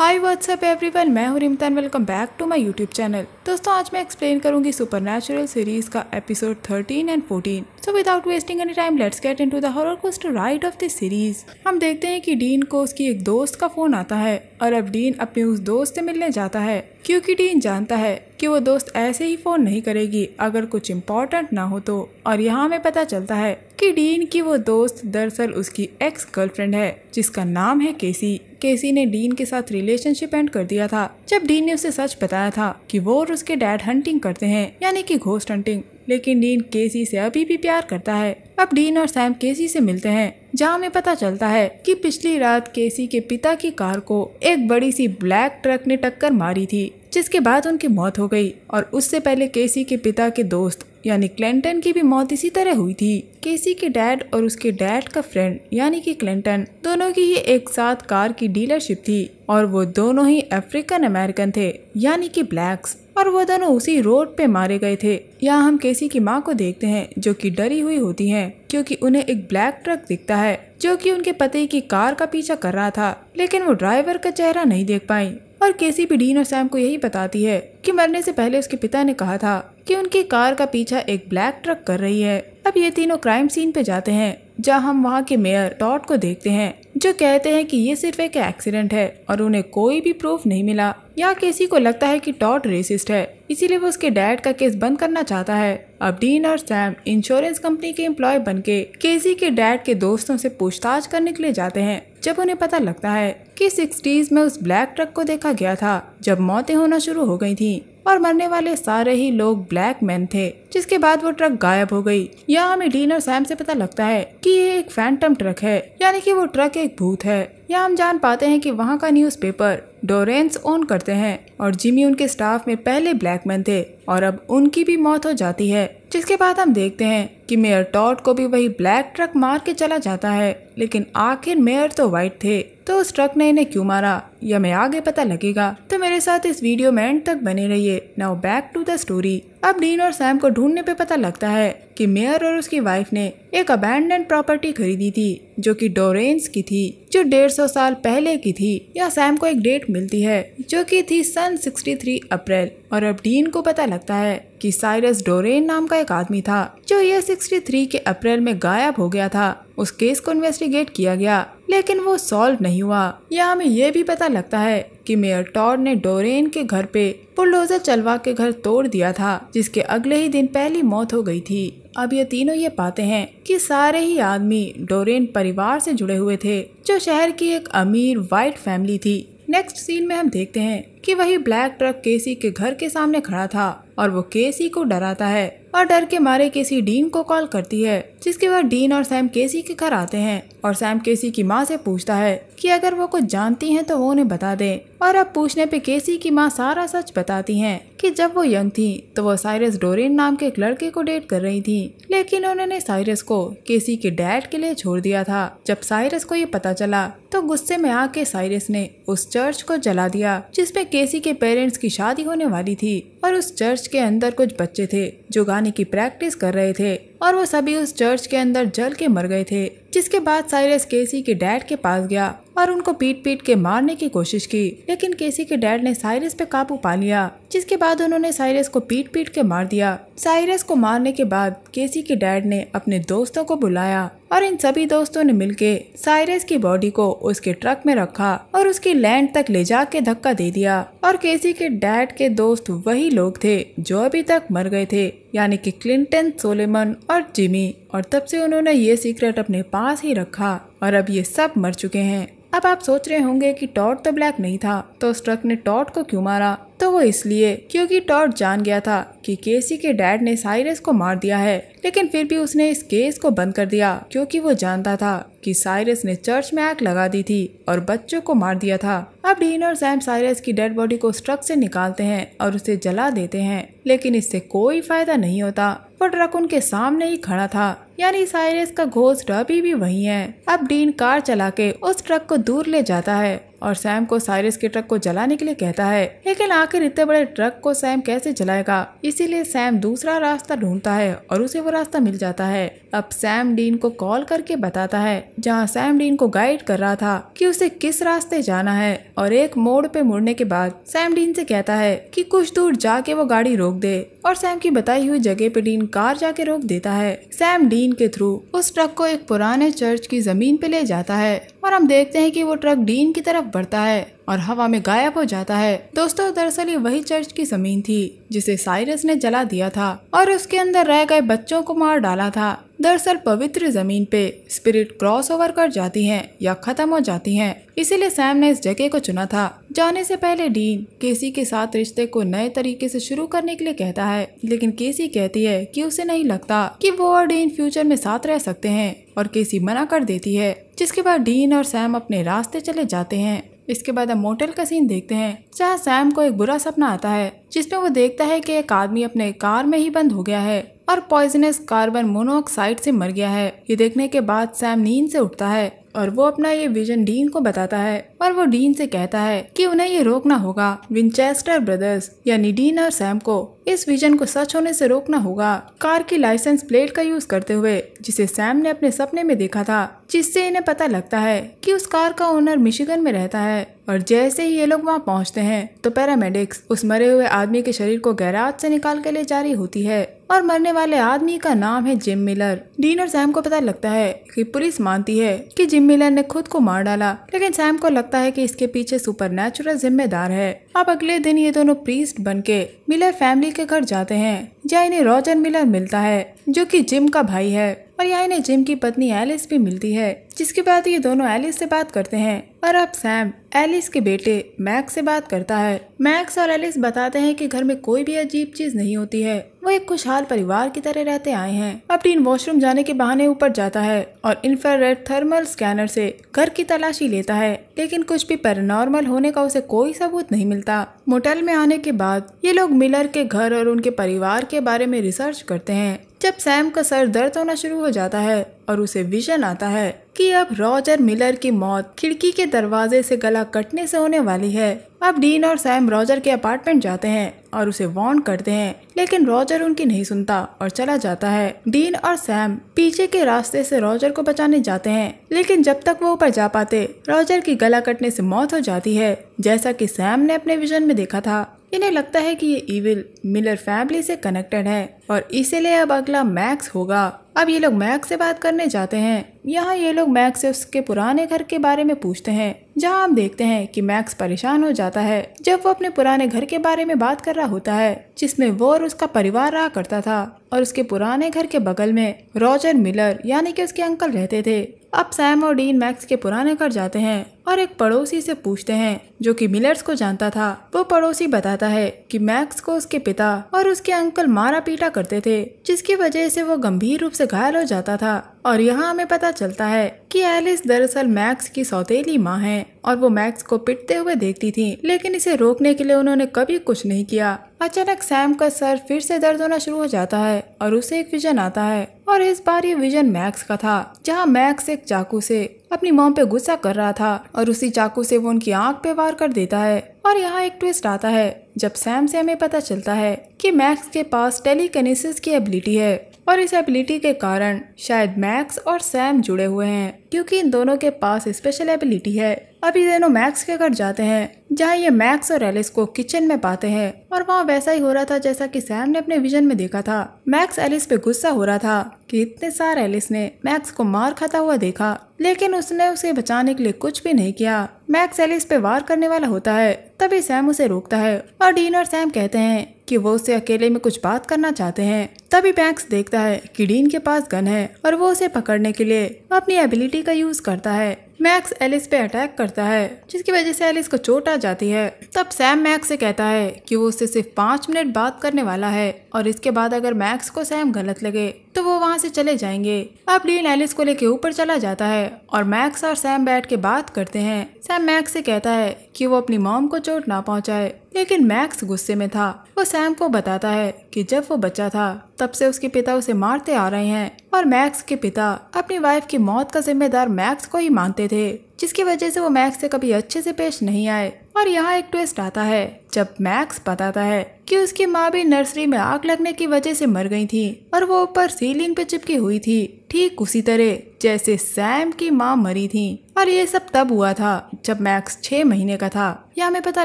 hi what's up everyone मैं हूँ Rimtan welcome back to my YouTube channel दोस्तों आज मैं एक्सप्लेन करूंगी सुपर सीरीज का episode 13 and 14 so without wasting any time let's get into the horror coast right of the series हम देखते हैं कि डीन को उसकी एक दोस्त का फोन आता है और अब डीन अपने उस दोस्त से मिलने जाता है क्योंकि डीन जानता है कि वो दोस्त ऐसे ही फ़ोन नहीं करेगी अगर कुछ इम्पॉर्टेंट ना हो तो और यहाँ हमें पता चलता है कि डीन की वो दोस्त दरअसल उसकी एक्स गर्लफ्रेंड है जिसका नाम है केसी केसी ने डीन के साथ रिलेशनशिप एंड कर दिया था जब डीन ने उसे सच बताया था कि वो और उसके डैड हंटिंग करते हैं यानी कि घोस्ट हंटिंग लेकिन डीन केसी से अभी भी प्यार करता है अब डीन और सैम केसी से मिलते हैं जहाँ हमें पता चलता है कि पिछली रात केसी के पिता की कार को एक बड़ी सी ब्लैक ट्रक ने टक्कर मारी थी जिसके बाद उनकी मौत हो गई और उससे पहले केसी के पिता के दोस्त यानी क्लेंटन की भी मौत इसी तरह हुई थी केसी के डैड और उसके डैड का फ्रेंड यानी कि क्लेंटन दोनों की ही एक साथ कार की डीलरशिप थी और वो दोनों ही अफ्रीकन अमेरिकन थे यानी कि ब्लैक्स और वो दोनों उसी रोड पे मारे गए थे यहाँ हम केसी की माँ को देखते हैं जो कि डरी हुई होती हैं क्योंकि उन्हें एक ब्लैक ट्रक दिखता है जो कि उनके पति की कार का पीछा कर रहा था लेकिन वो ड्राइवर का चेहरा नहीं देख पाई और केसी भी डीन और सैम को यही बताती है कि मरने से पहले उसके पिता ने कहा था कि उनकी कार का पीछा एक ब्लैक ट्रक कर रही है अब ये तीनों क्राइम सीन पे जाते हैं जहाँ हम वहाँ के मेयर टॉट को देखते हैं जो कहते हैं कि ये सिर्फ एक एक्सीडेंट है और उन्हें कोई भी प्रूफ नहीं मिला या किसी को लगता है कि टॉट रेसिस्ट है इसीलिए वो उसके डैड का केस बंद करना चाहता है अब डीन और सैम इंश्योरेंस कंपनी के एम्प्लॉय के केसी के डैड के दोस्तों से पूछताछ करने के लिए जाते हैं जब उन्हें पता लगता है कि सिक्सटीज में उस ब्लैक ट्रक को देखा गया था जब मौतें होना शुरू हो गई थी और मरने वाले सारे ही लोग ब्लैक मैन थे जिसके बाद वो ट्रक गायब हो गई यहाँ हमें डीन और सैम से पता लगता है कि ये एक फैंटम ट्रक है यानी कि वो ट्रक एक भूत है यहाँ हम जान पाते हैं कि वहाँ का न्यूज़पेपर डोरेंस ओन करते हैं और जिमी उनके स्टाफ में पहले ब्लैक मैन थे और अब उनकी भी मौत हो जाती है जिसके बाद हम देखते हैं कि मेयर टॉट को भी वही ब्लैक ट्रक मार के चला जाता है लेकिन आखिर मेयर तो वाइट थे तो उस ट्रक ने इन्हें क्यों मारा यह मैं आगे पता लगेगा तो मेरे साथ इस वीडियो में एंड तक बने रहिए now back to the story अब डीन और सैम को ढूंढने पे पता लगता है कि मेयर और उसकी वाइफ ने एक अबैंडन प्रॉपर्टी खरीदी थी जो कि डोरेन्स की थी जो डेढ़ सौ साल पहले की थी या सैम को एक डेट मिलती है जो कि थी सन 63 अप्रैल और अब डीन को पता लग लगता है कि साइरस डोरेन नाम का एक आदमी था जो ये सिक्सटी थ्री के अप्रैल में गायब हो गया था उस केस को इन्वेस्टिगेट किया गया लेकिन वो सॉल्व नहीं हुआ यहाँ हमें यह भी पता लगता है कि मेयर टॉड ने डोरेन के घर पे बुलडोजर चलवा के घर तोड़ दिया था जिसके अगले ही दिन पहली मौत हो गई थी अब ये तीनों ये पाते हैं कि सारे ही आदमी डोरेन परिवार से जुड़े हुए थे जो शहर की एक अमीर वाइट फैमिली थी नेक्स्ट सीन में हम देखते हैं कि वही ब्लैक ट्रक केसी के घर के सामने खड़ा था और वो केसी को डराता है और डर के मारे केसी डीन को कॉल करती है जिसके बाद डीन और सैम केसी के घर आते हैं और सैम केसी की माँ से पूछता है कि अगर वो कुछ जानती हैं तो वो उन्हें बता दें और अब पूछने पे केसी की माँ सारा सच बताती हैं कि जब वो यंग थी तो वो साइरस डोरेन नाम के एक लड़के को डेट कर रही थी लेकिन उन्होंने साइरस को केसी के डैड के लिए छोड़ दिया था जब साइरस को ये पता चला तो गुस्से में आके साइरस ने उस चर्च को जला दिया जिसमे केसी के पेरेंट्स की शादी होने वाली थी और उस चर्च के अंदर कुछ बच्चे थे जो लगाने की प्रैक्टिस कर रहे थे और वो सभी उस चर्च के अंदर जल के मर गए थे जिसके बाद साइरस केसी के डैड के पास गया और उनको पीट पीट के मारने की कोशिश की लेकिन केसी के डैड ने साइरस पे काबू पा लिया जिसके बाद उन्होंने साइरस को पीट पीट के मार दिया साइरस को मारने के बाद केसी के डैड ने अपने दोस्तों को बुलाया और इन सभी दोस्तों ने मिलके साइरस की बॉडी को उसके ट्रक में रखा और उसकी लैंड तक ले जा के धक्का दे दिया और केसी के डैड के दोस्त वही लोग थे जो अभी तक मर गए थे यानी कि क्लिंटन सोलेमन और जिमी और तब से उन्होंने ये सीक्रेट अपने पास ही रखा और अब ये सब मर चुके हैं अब आप सोच रहे होंगे कि टॉट तो ब्लैक नहीं था तो स्ट्रक ने टॉट को क्यों मारा तो वो इसलिए क्योंकि टॉट जान गया था कि केसी के डैड ने साइरस को मार दिया है लेकिन फिर भी उसने इस केस को बंद कर दिया क्योंकि वो जानता था कि साइरस ने चर्च में आग लगा दी थी और बच्चों को मार दिया था अब डीन और सैम साइरस की डेड बॉडी को स्ट्रक से निकालते हैं और उसे जला देते हैं लेकिन इससे कोई फायदा नहीं होता वो ट्रक उनके सामने ही खड़ा था यानी साइरस का घोस्ट अभी भी वही है अब डीन कार चला के उस ट्रक को दूर ले जाता है और सैम को साइरस के ट्रक को जलाने के लिए कहता है लेकिन आखिर इतने बड़े ट्रक को सैम कैसे जलाएगा इसीलिए सैम दूसरा रास्ता ढूंढता है और उसे वो रास्ता मिल जाता है अब सैम डीन को कॉल करके बताता है जहाँ सैम डीन को गाइड कर रहा था कि उसे किस रास्ते जाना है और एक मोड़ पे मुड़ने के बाद सैम डीन से कहता है कि कुछ दूर जाके वो गाड़ी रोक दे और सैम की बताई हुई जगह पे डीन कार जाके रोक देता है सैम डीन के थ्रू उस ट्रक को एक पुराने चर्च की जमीन पे ले जाता है और हम देखते हैं कि वो ट्रक डीन की तरफ बढ़ता है और हवा में गायब हो जाता है दोस्तों दरअसल ये वही चर्च की जमीन थी जिसे साइरस ने जला दिया था और उसके अंदर रह गए बच्चों को मार डाला था दरअसल पवित्र जमीन पे स्पिरिट क्रॉस ओवर कर जाती हैं या खत्म हो जाती हैं इसीलिए सैम ने इस जगह को चुना था जाने से पहले डीन केसी के साथ रिश्ते को नए तरीके से शुरू करने के लिए कहता है लेकिन केसी कहती है कि उसे नहीं लगता कि वो और डीन फ्यूचर में साथ रह सकते हैं और केसी मना कर देती है जिसके बाद डीन और सैम अपने रास्ते चले जाते हैं इसके बाद हम मोटेल का सीन देखते हैं जहाँ सैम को एक बुरा सपना आता है जिसमें वो देखता है कि एक आदमी अपने कार में ही बंद हो गया है और पॉइजनस कार्बन मोनोऑक्साइड से मर गया है ये देखने के बाद सैम नींद से उठता है और वो अपना ये विजन डीन को बताता है और वो डीन से कहता है कि उन्हें ये रोकना होगा विंचेस्टर ब्रदर्स यानी डीन और सैम को इस विजन को सच होने से रोकना होगा कार की लाइसेंस प्लेट का यूज करते हुए जिसे सैम ने अपने सपने में देखा था जिससे इन्हें पता लगता है कि उस कार का ओनर मिशिगन में रहता है और जैसे ही ये लोग वहाँ पहुँचते हैं तो पैरामेडिक्स उस मरे हुए आदमी के शरीर को गैराज से निकाल के ले जा रही होती है और मरने वाले आदमी का नाम है जिम मिलर डीन और सैम को पता लगता है कि पुलिस मानती है कि जिम मिलर ने खुद को मार डाला लेकिन सैम को लगता है कि इसके पीछे सुपर जिम्मेदार है अब अगले दिन ये दोनों प्रीस्ट बन के मिलर फैमिली के घर जाते हैं जहाँ इन्हें रॉजर मिलर मिलता है जो कि जिम का भाई है और यहाँ इन्हें जिम की पत्नी एलिस भी मिलती है जिसके बाद ये दोनों एलिस से बात करते हैं और अब सैम एलिस के बेटे मैक्स से बात करता है मैक्स और एलिस बताते हैं कि घर में कोई भी अजीब चीज नहीं होती है वो एक खुशहाल परिवार की तरह रहते आए हैं अब टीन वॉशरूम जाने के बहाने ऊपर जाता है और इंफ्रारेड थर्मल स्कैनर से घर की तलाशी लेता है लेकिन कुछ भी पैरानॉर्मल होने का उसे कोई सबूत नहीं मिलता मोटेल में आने के बाद ये लोग मिलर के घर और उनके परिवार के बारे में रिसर्च करते हैं जब सैम का सर दर्द होना शुरू हो जाता है और उसे विजन आता है कि अब रॉजर मिलर की मौत खिड़की के दरवाजे से गला कटने से होने वाली है अब डीन और सैम रॉजर के अपार्टमेंट जाते हैं और उसे वार्न करते हैं लेकिन रॉजर उनकी नहीं सुनता और चला जाता है डीन और सैम पीछे के रास्ते से रॉजर को बचाने जाते हैं लेकिन जब तक वो ऊपर जा पाते रॉजर की गला कटने से मौत हो जाती है जैसा की सैम ने अपने विजन में देखा था इन्हें लगता है कि ये इविल मिलर फैमिली से कनेक्टेड है और इसीलिए अब अगला मैक्स होगा अब ये लोग मैक्स से बात करने जाते हैं यहाँ ये लोग मैक्स से उसके पुराने घर के बारे में पूछते हैं जहाँ हम देखते हैं कि मैक्स परेशान हो जाता है जब वो अपने पुराने घर के बारे में बात कर रहा होता है जिसमें वो और उसका परिवार रहा करता था और उसके पुराने घर के बगल में रॉजर मिलर यानी कि उसके अंकल रहते थे अब सैम और डीन मैक्स के पुराने घर जाते हैं और एक पड़ोसी से पूछते हैं जो कि मिलर्स को जानता था वो पड़ोसी बताता है कि मैक्स को उसके पिता और उसके अंकल मारा पीटा करते थे जिसकी वजह से वो गंभीर रूप से घायल हो जाता था और यहाँ हमें पता चलता है कि एलिस दरअसल मैक्स की सौतेली माँ है और वो मैक्स को पिटते हुए देखती थी लेकिन इसे रोकने के लिए उन्होंने कभी कुछ नहीं किया अचानक सैम का सर फिर से दर्द होना शुरू हो जाता है और उसे एक विजन आता है और इस बार ये विजन मैक्स का था जहाँ मैक्स एक चाकू से अपनी मोम पे गुस्सा कर रहा था और उसी चाकू से वो उनकी आँख पे वार कर देता है और यहाँ एक ट्विस्ट आता है जब सैम से हमें पता चलता है कि मैक्स के पास टेलीकनेसिस की एबिलिटी है और इस एबिलिटी के कारण शायद मैक्स और सैम जुड़े हुए हैं क्योंकि इन दोनों के पास स्पेशल एबिलिटी है अभी दोनों मैक्स के घर जाते हैं जहाँ ये मैक्स और एलिस को किचन में पाते हैं और वहाँ वैसा ही हो रहा था जैसा कि सैम ने अपने विजन में देखा था मैक्स एलिस पे गुस्सा हो रहा था कि इतने सार एलिस ने मैक्स को मार खाता हुआ देखा लेकिन उसने उसे बचाने के लिए कुछ भी नहीं किया मैक्स एलिस पे वार करने वाला होता है तभी सैम उसे रोकता है और डीन और सैम कहते हैं कि वो उसे अकेले में कुछ बात करना चाहते हैं तभी बैंक्स देखता है कि डीन के पास गन है और वो उसे पकड़ने के लिए अपनी एबिलिटी का यूज करता है मैक्स एलिस पे अटैक करता है जिसकी वजह से एलिस को चोट आ जाती है तब सैम मैक्स से कहता है कि वो उससे सिर्फ पाँच मिनट बात करने वाला है और इसके बाद अगर मैक्स को सैम गलत लगे तो वो वहाँ से चले जाएंगे अब डीन एलिस को लेके ऊपर चला जाता है और मैक्स और सैम बैठ के बात करते हैं सैम मैक्स से कहता है कि वो अपनी मॉम को चोट ना पहुँचाए लेकिन मैक्स गुस्से में था वो सैम को बताता है कि जब वो बच्चा था तब से उसके पिता उसे मारते आ रहे हैं और मैक्स के पिता अपनी वाइफ की मौत का जिम्मेदार मैक्स को ही मानते थे जिसकी वजह से वो मैक्स से कभी अच्छे से पेश नहीं आए और यहाँ एक ट्विस्ट आता है जब मैक्स बताता है कि उसकी माँ भी नर्सरी में आग लगने की वजह से मर गई थी और वो ऊपर सीलिंग पे चिपकी हुई थी ठीक उसी तरह जैसे सैम की माँ मरी थी और ये सब तब हुआ था जब मैक्स छह महीने का था यह हमें पता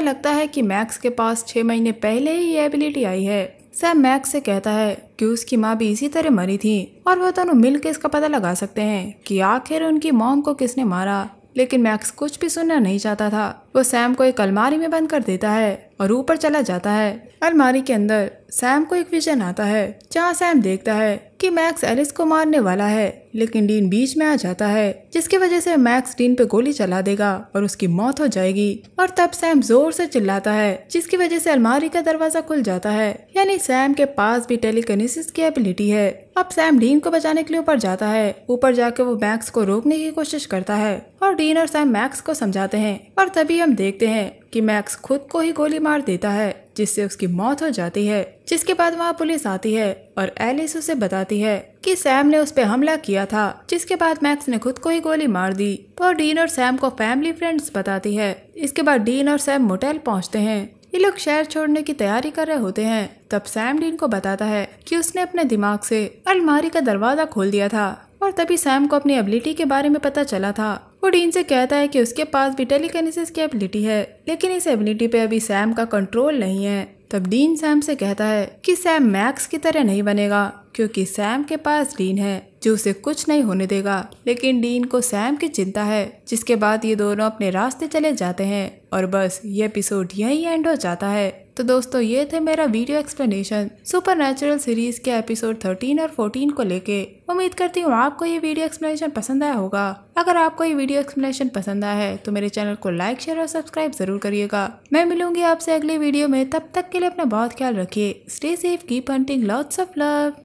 लगता है कि मैक्स के पास छह महीने पहले ही ये एबिलिटी आई है सैम मैक्स से कहता है कि उसकी माँ भी इसी तरह मरी थी और वो दोनों मिलकर इसका पता लगा सकते हैं कि आखिर उनकी मॉम को किसने मारा लेकिन मैक्स कुछ भी सुनना नहीं चाहता था वो सैम को एक अलमारी में बंद कर देता है और ऊपर चला जाता है अलमारी के अंदर सैम को एक विजन आता है जहाँ सैम देखता है कि मैक्स एलिस को मारने वाला है लेकिन डीन बीच में आ जाता है जिसकी वजह से मैक्स डीन पे गोली चला देगा और उसकी मौत हो जाएगी और तब सैम जोर से चिल्लाता है जिसकी वजह से अलमारी का दरवाजा खुल जाता है यानी सैम के पास भी टेलीकनिस की एबिलिटी है अब सैम डीन को बचाने के लिए ऊपर जाता है ऊपर जाके वो मैक्स को रोकने की कोशिश करता है और डीन और सैम मैक्स को समझाते हैं और तभी हम देखते हैं कि मैक्स खुद को ही गोली मार देता है जिससे उसकी मौत हो जाती है जिसके बाद वहाँ पुलिस आती है और एलिस उसे बताती है कि सैम ने उस पर हमला किया था जिसके बाद मैक्स ने खुद को ही गोली मार दी और डीन और सैम को फैमिली फ्रेंड्स बताती है इसके बाद डीन और सैम मोटेल पहुँचते हैं ये लोग शहर छोड़ने की तैयारी कर रहे होते हैं तब सैम डीन को बताता है कि उसने अपने दिमाग से अलमारी का दरवाजा खोल दिया था और तभी सैम को अपनी एबिलिटी के बारे में पता चला था वो डीन से कहता है कि उसके पास भी टेलीकनिसिस की एबिलिटी है लेकिन इस एबिलिटी पे अभी सैम का कंट्रोल नहीं है तब डीन सैम से कहता है कि सैम मैक्स की तरह नहीं बनेगा क्योंकि सैम के पास डीन है जो उसे कुछ नहीं होने देगा लेकिन डीन को सैम की चिंता है जिसके बाद ये दोनों अपने रास्ते चले जाते हैं और बस ये एपिसोड यही एंड हो जाता है तो दोस्तों ये थे मेरा video explanation supernatural series के एपिसोड 13 और 14 को लेके उम्मीद करती हूँ आपको ये वीडियो एक्सप्लेनेशन पसंद आया होगा अगर आपको ये वीडियो एक्सप्लेनेशन पसंद आया है तो मेरे चैनल को लाइक शेयर और सब्सक्राइब जरूर करिएगा मैं मिलूंगी आपसे अगले वीडियो में तब तक के लिए अपना बहुत ख्याल रखिए स्टे सेफ की